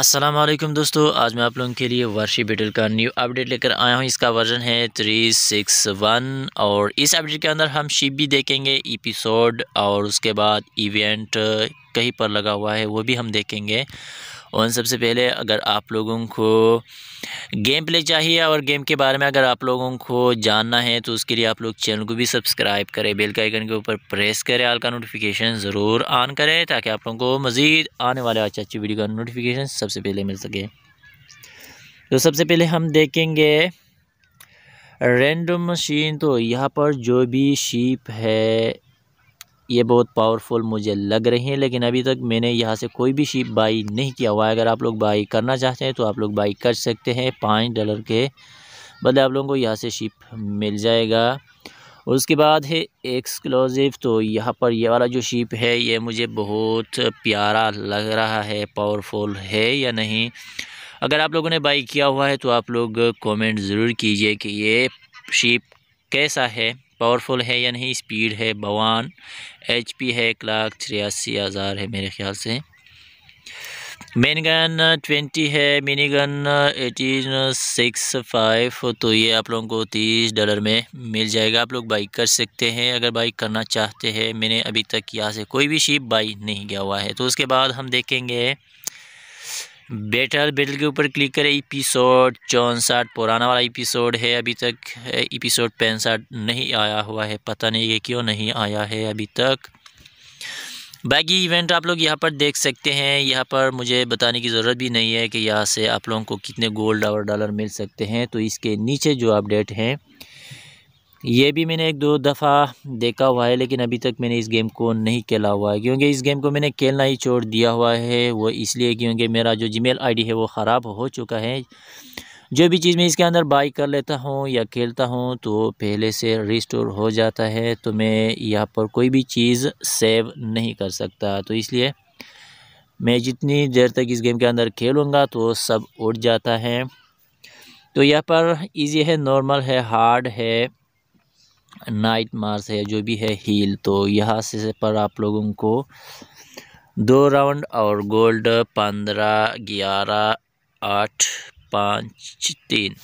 असलम दोस्तों आज मैं आप लोगों के लिए वर्षी बेटल का न्यू अपडेट लेकर आया हूँ इसका वर्जन है थ्री सिक्स वन और इस अपडेट के अंदर हम शिप भी देखेंगे एपिसोड और उसके बाद इवेंट कहीं पर लगा हुआ है वो भी हम देखेंगे और सबसे पहले अगर आप लोगों को गेम प्ले चाहिए और गेम के बारे में अगर आप लोगों को जानना है तो उसके लिए आप लोग चैनल को भी सब्सक्राइब करें बेल के आइकन के ऊपर प्रेस करें आल का नोटिफिकेशन ज़रूर ऑन करें ताकि आप लोगों को मज़ीद आने वाले अच्छी अच्छी वीडियो का नोटिफिकेशन सबसे पहले मिल सके तो सबसे पहले हम देखेंगे रेंडम मशीन तो यहाँ पर जो भी शीप है ये बहुत पावरफुल मुझे लग रही हैं लेकिन अभी तक मैंने यहाँ से कोई भी शीप बाई नहीं किया हुआ है अगर आप लोग बाई करना चाहते हैं तो आप लोग बाई कर सकते हैं पाँच डॉलर के बदले आप लोगों को यहाँ से शिप मिल जाएगा उसके बाद है एक्सक्लूसिव तो यहाँ पर ये वाला जो शिप है ये मुझे बहुत प्यारा लग रहा है पावरफुल है या नहीं अगर आप लोगों ने बाई किया हुआ है तो आप लोग कमेंट ज़रूर कीजिए कि ये शिप कैसा है पावरफुल है या नहीं स्पीड है बवान एच पी है एक लाख छियासी हज़ार है मेरे ख्याल से मेन गन ट्वेंटी है mini gun eighteen six five तो ये आप लोगों को तीस डॉलर में मिल जाएगा आप लोग बाई कर सकते हैं अगर बाई करना चाहते हैं मैंने अभी तक यहाँ से कोई भी शीप बाई नहीं किया हुआ है तो उसके बाद हम देखेंगे बेटर बेटर के ऊपर क्लिक करें एपिसोड चौंसठ पुराना वाला एपिसोड है अभी तक एपिसोड पैंसठ नहीं आया हुआ है पता नहीं ये क्यों नहीं आया है अभी तक बाकी इवेंट आप लोग यहाँ पर देख सकते हैं यहाँ पर मुझे बताने की ज़रूरत भी नहीं है कि यहाँ से आप लोगों को कितने गोल्ड और डॉलर मिल सकते हैं तो इसके नीचे जो अपडेट हैं ये भी मैंने एक दो दफ़ा देखा हुआ है लेकिन अभी तक मैंने इस गेम को नहीं खेला हुआ है क्योंकि इस गेम को मैंने खेलना ही छोड़ दिया हुआ है वो इसलिए क्योंकि मेरा जो जीमेल आईडी है वो ख़राब हो चुका है जो भी चीज़ मैं इसके अंदर बाई कर लेता हूँ या खेलता हूँ तो पहले से रिस्टोर हो जाता है तो मैं यहाँ पर कोई भी चीज़ सेव नहीं कर सकता तो इसलिए मैं जितनी देर तक इस गेम के अंदर खेलूँगा तो सब उठ जाता है तो यहाँ पर इजी है नॉर्मल है हार्ड है नाइट मार्स है जो भी है हील तो यहाँ से पर आप लोगों को दो राउंड और गोल्ड पंद्रह ग्यारह आठ पाँच तीन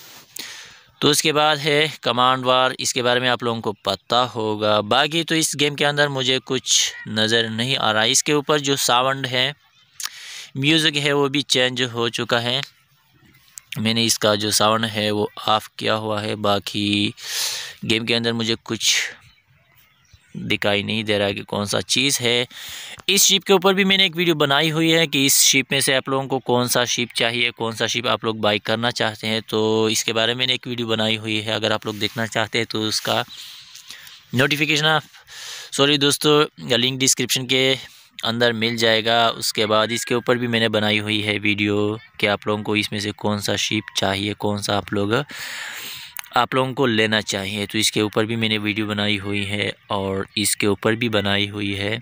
तो इसके बाद है कमांड वार इसके बारे में आप लोगों को पता होगा बाकी तो इस गेम के अंदर मुझे कुछ नज़र नहीं आ रहा इसके ऊपर जो साउंड है म्यूज़िक है वो भी चेंज हो चुका है मैंने इसका जो साउंड है वो ऑफ़ किया हुआ है बाकी गेम के अंदर मुझे कुछ दिखाई नहीं दे रहा है कि कौन सा चीज़ है इस शिप के ऊपर भी मैंने एक वीडियो बनाई हुई है कि इस शिप में से आप लोगों को कौन सा शिप चाहिए कौन सा शिप आप लोग बाई करना चाहते हैं तो इसके बारे में मैंने एक वीडियो बनाई हुई है अगर आप लोग देखना चाहते हैं तो उसका नोटिफिकेशन आप सॉरी दोस्तों लिंक डिस्क्रिप्शन के अंदर मिल जाएगा उसके बाद इसके ऊपर भी मैंने बनाई हुई है वीडियो कि आप लोगों को इसमें से कौन सा शिप चाहिए कौन सा आप लोग आप लोगों को लेना चाहिए तो इसके ऊपर भी मैंने वीडियो बनाई हुई है और इसके ऊपर भी बनाई हुई है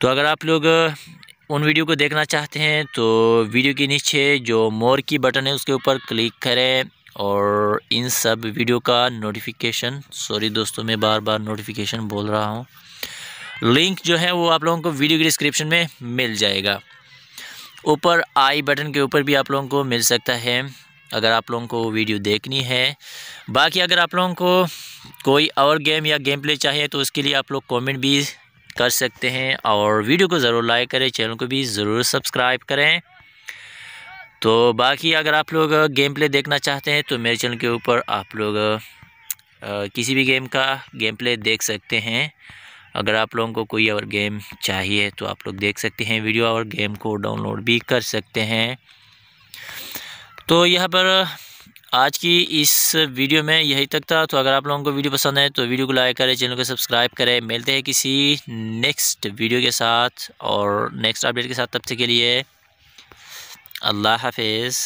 तो अगर आप लोग उन वीडियो को देखना चाहते हैं तो वीडियो के नीचे जो मोर की बटन है उसके ऊपर क्लिक करें और इन सब वीडियो का नोटिफिकेशन सॉरी दोस्तों मैं बार बार नोटिफिकेशन बोल रहा हूँ लिंक जो है वो आप लोगों को वीडियो के डिस्क्रिप्शन में मिल जाएगा ऊपर आई बटन के ऊपर भी आप लोगों को मिल सकता है अगर आप लोगों को वीडियो देखनी है बाकी अगर आप लोगों को कोई और गेम या गेम प्ले चाहिए तो उसके लिए आप लोग कमेंट भी कर सकते हैं और वीडियो को ज़रूर लाइक करें चैनल को भी ज़रूर सब्सक्राइब करें तो बाकी अगर आप लोग गेम प्ले देखना चाहते हैं तो मेरे चैनल के ऊपर आप लोग किसी भी गेम का गेम प्ले देख सकते हैं अगर आप लोगों को कोई और गेम चाहिए तो आप लोग देख सकते हैं वीडियो और गेम को डाउनलोड भी कर सकते हैं तो यहाँ पर आज की इस वीडियो में यही तक था तो अगर आप लोगों को वीडियो पसंद है तो वीडियो को लाइक करें चैनल को सब्सक्राइब करें मिलते हैं किसी नेक्स्ट वीडियो के साथ और नेक्स्ट अपडेट के साथ तब तक के लिए अल्लाह हाफिज़